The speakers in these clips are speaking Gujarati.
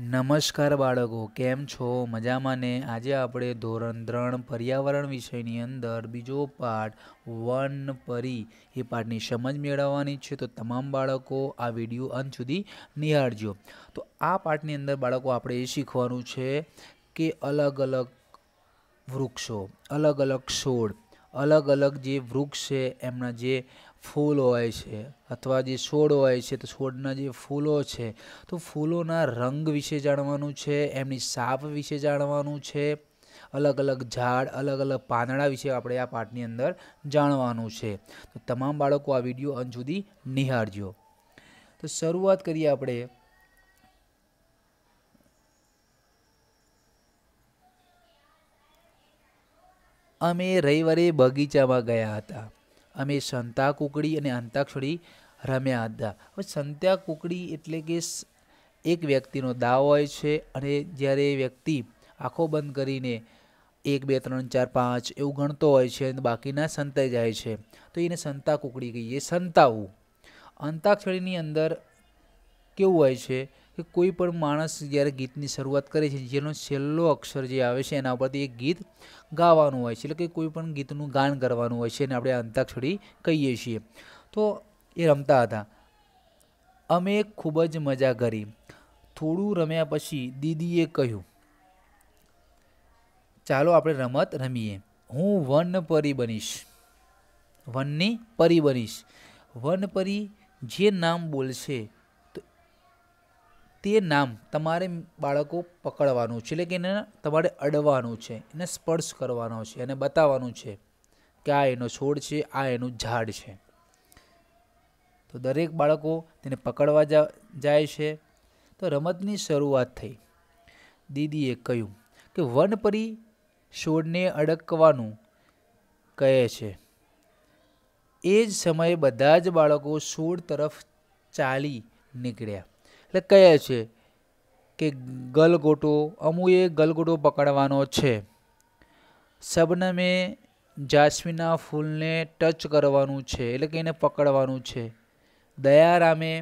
નમસ્કાર બાળકો કેમ છો મજામાં ને આજે આપણે ધોરણ ત્રણ પર્યાવરણ વિષયની અંદર બીજો પાઠ વન પરી એ પાઠની સમજ મેળવવાની છે તો તમામ બાળકો આ વિડીયો અંત સુધી નિહાળજો તો આ પાઠની અંદર બાળકો આપણે એ શીખવાનું છે કે અલગ અલગ વૃક્ષો અલગ અલગ છોડ અલગ અલગ જે વૃક્ષ છે એમના જે ફૂલ હોય છે અથવા જે છોડ હોય છે તો છોડના જે ફૂલો છે તો ફૂલોના રંગ વિશે જાણવાનું છે એમની સાપ વિશે જાણવાનું છે અલગ અલગ ઝાડ અલગ અલગ પાંદડા વિશે આપણે આ પાઠની અંદર જાણવાનું છે તો તમામ બાળકો આ વિડીયો અંત સુધી નિહાળજો તો શરૂઆત કરીએ આપણે અમે રવિવારે બગીચામાં ગયા હતા અમે સંતા કુકડી અને અંતાક્ષરી રમ્યા હતા હવે સંતા કુકડી એટલે કે એક વ્યક્તિનો દાવ હોય છે અને જ્યારે એ વ્યક્તિ આંખો બંધ કરીને એક બે ત્રણ ચાર પાંચ એવું ગણતો હોય છે અને બાકીના સંતાઈ જાય છે તો એને સંતા કુકડી કહીએ સંતાવું અંતાક્ષરીની અંદર કેવું હોય છે કે કોઈ પણ માણસ જ્યારે ગીતની શરૂઆત કરે છે જેનો છેલ્લો અક્ષર જે આવે છે એના પરથી એક ગીત ગાવાનું હોય છે એટલે કે કોઈ પણ ગીતનું ગાન કરવાનું હોય છે એને આપણે અંતાક્ષરી કહીએ છીએ તો એ રમતા હતા અમે ખૂબ જ મજા કરી થોડું રમ્યા પછી દીદીએ કહ્યું ચાલો આપણે રમત રમીએ હું વન પરી બનીશ વનની પરી બનીશ વન પરી જે નામ બોલશે તે નામ તમારે બાળકો પકડવાનું છે એટલે કે એને તમારે અડવાનું છે એને સ્પર્શ કરવાનો છે એને બતાવવાનું છે કે આ એનો છોડ છે આ એનું ઝાડ છે તો દરેક બાળકો તેને પકડવા જાય છે તો રમતની શરૂઆત થઈ દીદીએ કહ્યું કે વનપરી છોડને અડકવાનું કહે છે એ જ સમયે બધા જ બાળકો છોડ તરફ ચાલી નીકળ્યા એટલે કહે છે કે ગલગોટો અમુએ ગલગોટો પકડવાનો છે સબનમે જાસ્મીના ફૂલને ટચ કરવાનું છે એટલે કે એને પકડવાનું છે દયારામે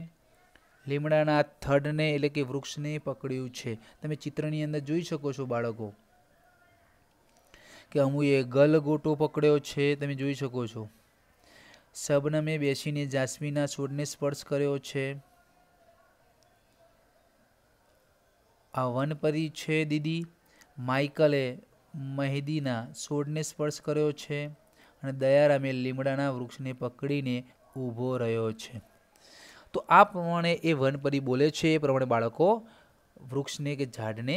લીમડાના થડને એટલે કે વૃક્ષને પકડ્યું છે તમે ચિત્રની અંદર જોઈ શકો છો બાળકો કે અમુએ ગલગોટો પકડ્યો છે તમે જોઈ શકો છો સબનમે બેસીને જાસ્મીના છોડને સ્પર્શ કર્યો છે આ વનપરી છે દીદી માઇકલે મહેદીના છોડને સ્પર્શ કર્યો છે અને દયારામે લીમડાના વૃક્ષને પકડીને ઊભો રહ્યો છે તો આ પ્રમાણે એ વનપરી બોલે છે એ પ્રમાણે બાળકો વૃક્ષને કે ઝાડને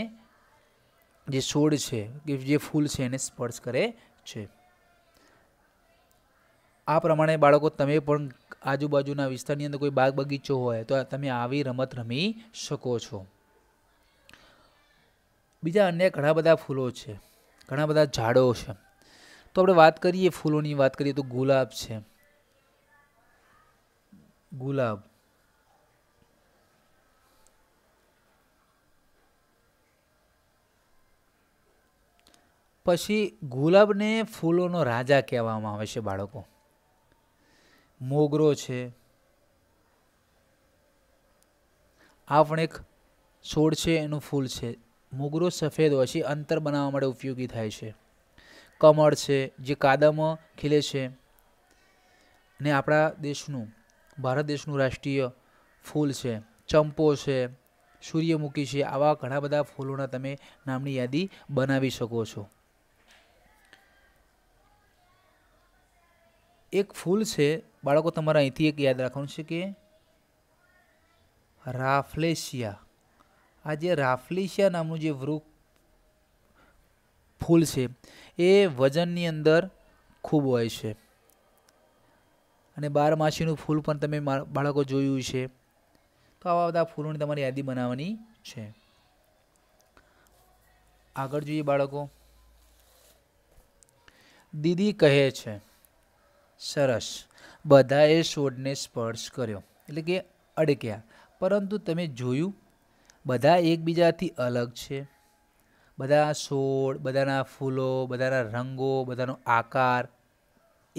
જે છોડ છે કે જે ફૂલ છે એને સ્પર્શ કરે છે આ પ્રમાણે બાળકો તમે પણ આજુબાજુના વિસ્તારની અંદર કોઈ બાગ બગીચો હોય તો તમે આવી રમત રમી શકો છો બીજા અન્ય ઘણા બધા ફૂલો છે ઘણા બધા ઝાડો છે તો આપણે વાત કરીએ ફૂલોની વાત કરીએ તો ગુલાબ છે ગુલાબ પછી ગુલાબને ફૂલોનો રાજા કહેવામાં આવે છે બાળકો મોગરો છે આ પણ એક છોડ છે એનું ફૂલ છે મોગરો સફેદ હોય છે અંતર બનાવવા માટે ઉપયોગી થાય છે કમળ છે જે કાદમ ખીલે છે ને આપણા દેશનું ભારત દેશનું રાષ્ટ્રીય ફૂલ છે ચંપો છે સૂર્યમુખી છે આવા ઘણા બધા ફૂલોના તમે નામની યાદી બનાવી શકો છો એક ફૂલ છે બાળકો તમારા અહીંથી એક યાદ રાખવાનું છે કે રાફલેશિયા આ જે રાફલીશિયા નામનું જે વૃક્ષ ફૂલ છે એ વજનની અંદર ખૂબ હોય છે અને બારમાસીનું ફૂલ પણ તમે બાળકો જોયું છે તો આવા બધા ફૂલોની તમારી યાદી બનાવવાની છે આગળ જોઈએ બાળકો દીદી કહે છે સરસ બધાએ છોડને સ્પર્શ કર્યો એટલે કે અડક્યા પરંતુ તમે જોયું બધા એકબીજાથી અલગ છે બધા છોડ બધાના ફૂલો બધાના રંગો બધાનો આકાર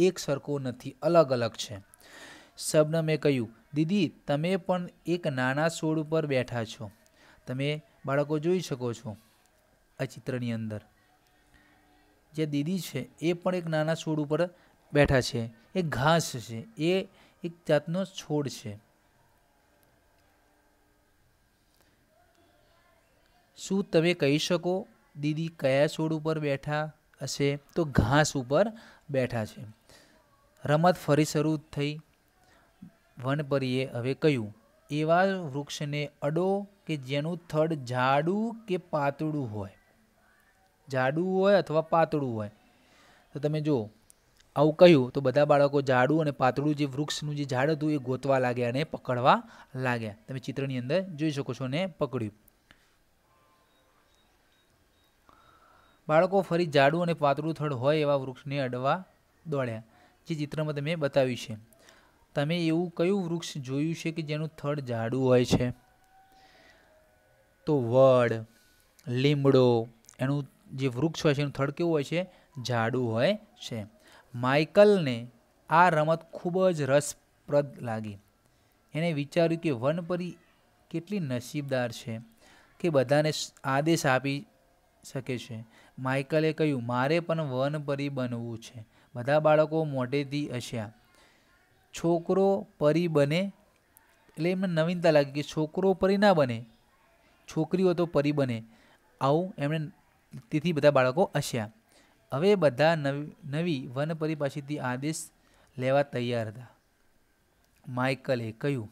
એક સરખો નથી અલગ અલગ છે શબ્દ મેં કહ્યું દીદી તમે પણ એક નાના છોડ ઉપર બેઠા છો તમે બાળકો જોઈ શકો છો આ ચિત્રની અંદર જે દીદી છે એ પણ એક નાના છોડ ઉપર બેઠા છે એ ઘાસ છે એ એક જાતનો છોડ છે શું તમે કહી શકો દીદી કયા છોડ ઉપર બેઠા હશે તો ઘાસ ઉપર બેઠા છે રમત ફરી શરૂ થઈ વનપરીએ હવે કહ્યું એવા વૃક્ષને અડો કે જેનું થડ જાડું કે પાતળું હોય જાડું હોય અથવા પાતળું હોય તો તમે જો આવું કહ્યું તો બધા બાળકો જાડું અને પાતળું જે વૃક્ષનું જે ઝાડ હતું એ ગોતવા લાગ્યા અને પકડવા લાગ્યા તમે ચિત્રની અંદર જોઈ શકો છો અને પકડ્યું બાળકો ફરી જાડું અને પાતળું થડ હોય એવા વૃક્ષને અડવા દોડ્યા જે ચિત્રમાં તમે બતાવ્યું છે તમે એવું કયું વૃક્ષ જોયું છે કે જેનું થડ જાડું હોય છે તો વડ લીમડો એનું જે વૃક્ષ હોય છે એનું થડ કેવું હોય છે જાડું હોય છે માઇકલને આ રમત ખૂબ જ રસપ્રદ લાગી એણે વિચાર્યું કે વનપરી કેટલી નસીબદાર છે કે બધાને આદેશ આપી શકે છે માઇકલે કહ્યું મારે પણ વનપરી બનવું છે બધા બાળકો મોટેથી હસ્યા છોકરો પરી બને એટલે એમને નવીનતા લાગી કે છોકરો પરી ના બને છોકરીઓ તો પરી બને આવું એમણે તેથી બધા બાળકો હસ્યા હવે બધા નવી નવી વનપરી પાસેથી આદેશ લેવા તૈયાર હતા માઇકલે કહ્યું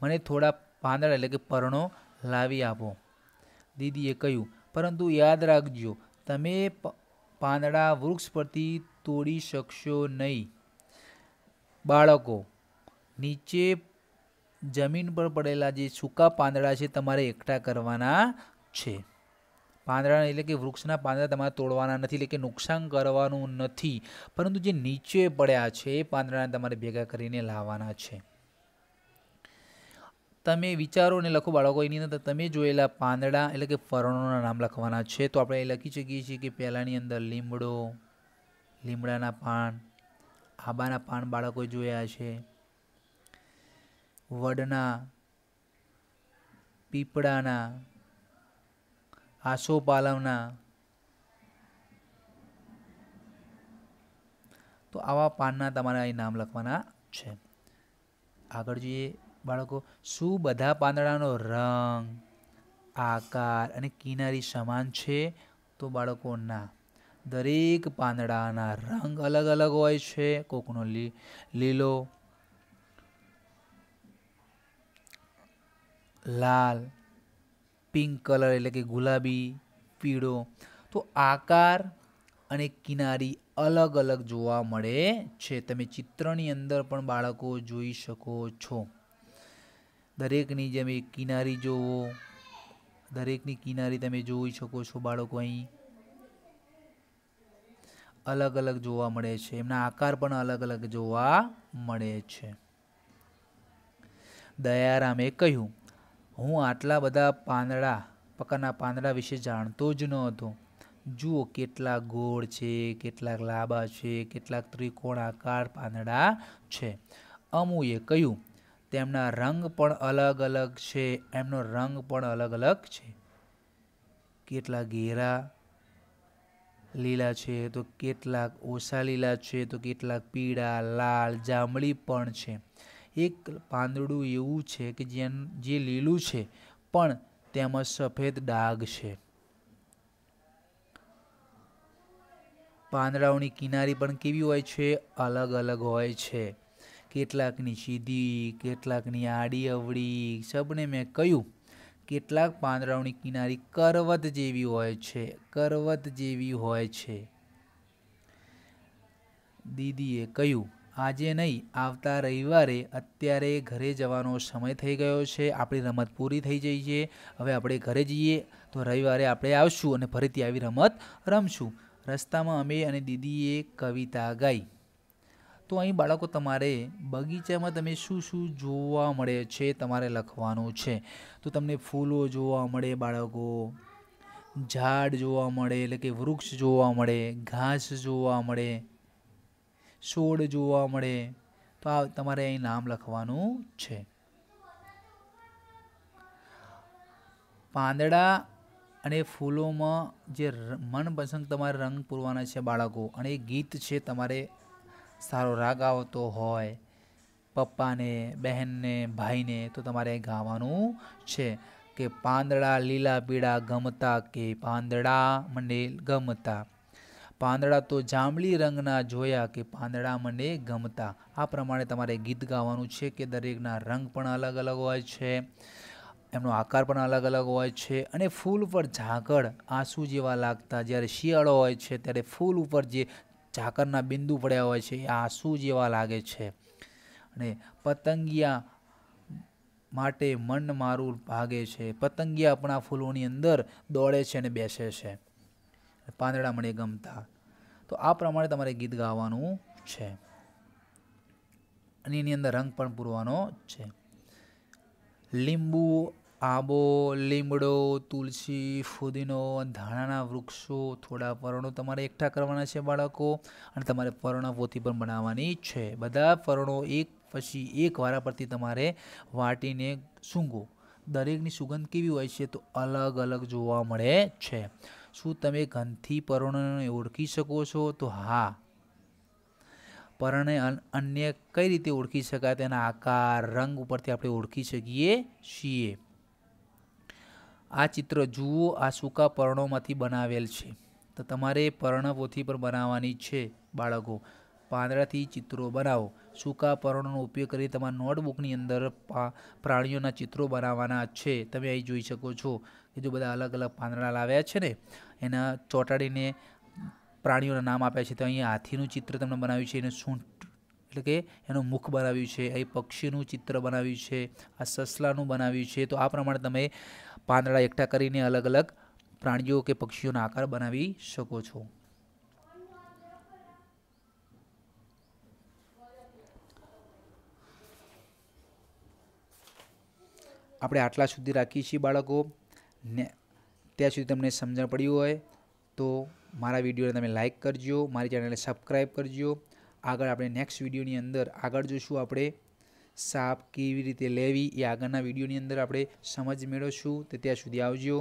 મને થોડા પાંદડા એટલે કે પરણો લાવી આપો દીદીએ કહ્યું પરંતુ યાદ રાખજો તમે પાંદડા વૃક્ષ પરથી તોડી શકશો નહીં બાળકો નીચે જમીન પર પડેલા જે સૂકા પાંદડા છે તમારે એકઠા કરવાના છે પાંદડા એટલે કે વૃક્ષના પાંદડા તમારે તોડવાના નથી એટલે કે નુકસાન કરવાનું નથી પરંતુ જે નીચે પડ્યા છે એ પાંદડાને તમારે ભેગા કરીને લાવવાના છે તમે વિચારો અને લખો બાળકો એની અંદર તમે જોયેલા પાંદડા એટલે કે ફરણોના નામ લખવાના છે તો આપણે લખી શકીએ છીએ કે પહેલાંની અંદર લીમડો લીમડાના પાન આંબાના પાન બાળકોએ જોયા છે વડના પીપળાના આસો પાલવના તો આવા પાનના તમારે અહીં નામ લખવાના છે આગળ જઈએ બાળકો શું બધા પાંદડાનો રંગ આકાર અને કિનારી સમાન છે તો બાળકો ના દરેક પાંદડાના રંગ અલગ અલગ હોય છે કોકનો લીલો લાલ પિંક કલર એટલે કે ગુલાબી પીળો તો આકાર અને કિનારી અલગ અલગ જોવા મળે છે તમે ચિત્રની અંદર પણ બાળકો જોઈ શકો છો દરેકની જેમ એક કિનારી જોવો દરેકની કિનારી તમે જોઈ શકો છો બાળકો અહીં અલગ અલગ જોવા મળે છે એમના આકાર પણ અલગ અલગ જોવા મળે છે દયારામે કહ્યું હું આટલા બધા પાંદડા પકડના પાંદડા વિશે જાણતો જ ન હતો જુઓ કેટલા ગોળ છે કેટલાક લાંબા છે કેટલાક ત્રિકોણ આકાર પાંદડા છે અમુએ કહ્યું તેમના રંગ પણ અલગ અલગ છે એમનો રંગ પણ અલગ અલગ છે કેટલા ઘેરા લીલા છે તો કેટલાક ઓછા લીલા છે તો કેટલાક પીળા લાલ જાંબળી પણ છે એક પાંદડું એવું છે કે જે જે લીલું છે પણ તેમાં સફેદ ડાઘ છે પાંદડાઓની કિનારી પણ કેવી હોય છે અલગ અલગ હોય છે કેટલાકની સીધી કેટલાકની આડી અવળી સબને મેં કહ્યું કેટલાક પાંદડાઓની કિનારી કરવત જેવી હોય છે કરવત જેવી હોય છે દીદીએ કહ્યું આજે નહીં આવતા રવિવારે અત્યારે ઘરે જવાનો સમય થઈ ગયો છે આપણી રમત પૂરી થઈ જઈ છે હવે આપણે ઘરે જઈએ તો રવિવારે આપણે આવશું અને ફરીથી આવી રમત રમશું રસ્તામાં અમે અને દીદીએ કવિતા ગાઈ તો અહીં બાળકો તમારે બગીચામાં તમે શું શું જોવા મળે છે તમારે લખવાનું છે તો તમને ફૂલો જોવા મળે બાળકો ઝાડ જોવા મળે એટલે કે વૃક્ષ જોવા મળે ઘાસ જોવા મળે છોડ જોવા મળે તો આ તમારે અહીં નામ લખવાનું છે પાંદડા અને ફૂલોમાં જે મનપસંદ તમારે રંગ પૂરવાના છે બાળકો અને એ ગીત છે તમારે સારો રાગ આવતો હોય પપ્પાને બહેનને ભાઈને તો તમારે ગાવાનું છે કે પાંદડા લીલા પીળા ગમતા કે પાંદડા મને ગમતા પાંદડા તો જાંબલી રંગના જોયા કે પાંદડા મને ગમતા આ પ્રમાણે તમારે ગીત ગાવાનું છે કે દરેકના રંગ પણ અલગ અલગ હોય છે એમનો આકાર પણ અલગ અલગ હોય છે અને ફૂલ પર ઝાકળ આંસુ જેવા લાગતા જ્યારે શિયાળો હોય છે ત્યારે ફૂલ ઉપર જે ઝાકરના બિંદુ પડ્યા હોય છે એ આંસુ જેવા લાગે છે અને પતંગિયા માટે મન મારું ભાગે છે પતંગિયા આપણા ફૂલોની અંદર દોડે છે અને બેસે છે પાંદડા મને ગમતા તો આ પ્રમાણે તમારે ગીત ગાવાનું છે અને એની અંદર રંગ પણ પૂરવાનો છે લીંબુ આંબો લીમડો તુલસી ફુદીનો ધાણાના વૃક્ષો થોડા પર્ણો તમારે એકઠા કરવાના છે બાળકો અને તમારે પર્ણવોથી પણ બનાવવાની છે બધા પર્ણો એક પછી એક વારા પરથી તમારે વાટીને સૂંઘો દરેકની સુગંધ કેવી હોય છે તો અલગ અલગ જોવા મળે છે શું તમે ઘનથી પર્ણોને ઓળખી શકો છો તો હા પર્ણને અન્ય કઈ રીતે ઓળખી શકાય તેના આકાર રંગ ઉપરથી આપણે ઓળખી શકીએ છીએ આ ચિત્ર જુઓ આ સૂકા પર્ણોમાંથી બનાવેલ છે તો તમારે પર્ણપોથી પર બનાવવાની છે બાળકો પાંદડાથી ચિત્રો બનાવો સૂકા પર્ણોનો ઉપયોગ કરી તમારા નોટબુકની અંદર પ્રાણીઓના ચિત્રો બનાવવાના છે તમે અહીં જોઈ શકો છો કે જો બધા અલગ અલગ પાંદડા લાવ્યા છે ને એના ચોંટાડીને પ્રાણીઓના નામ આપ્યા છે તો અહીંયા હાથીનું ચિત્ર તમને બનાવ્યું છે એને સૂંઠ એટલે કે એનું મુખ બનાવ્યું છે અહીં પક્ષીનું ચિત્ર બનાવ્યું છે આ સસલાનું બનાવ્યું છે તો આ પ્રમાણે તમે પાંદડા એકઠા કરીને અલગ અલગ પ્રાણીઓ કે પક્ષીઓના આકાર બનાવી શકો છો આપણે આટલા સુધી રાખીએ છીએ બાળકો ને ત્યાં સુધી તમને સમજણ પડ્યું હોય તો મારા વિડીયોને તમે લાઇક કરજો મારી ચેનલને સબસ્ક્રાઈબ કરજો આગળ આપણે નેક્સ્ટ વિડીયોની અંદર આગળ જોઈશું આપણે સાપ કેવી રીતે લેવી એ આગળના વિડીયોની અંદર આપણે સમજ મેળવશું તો ત્યાં સુધી આવજો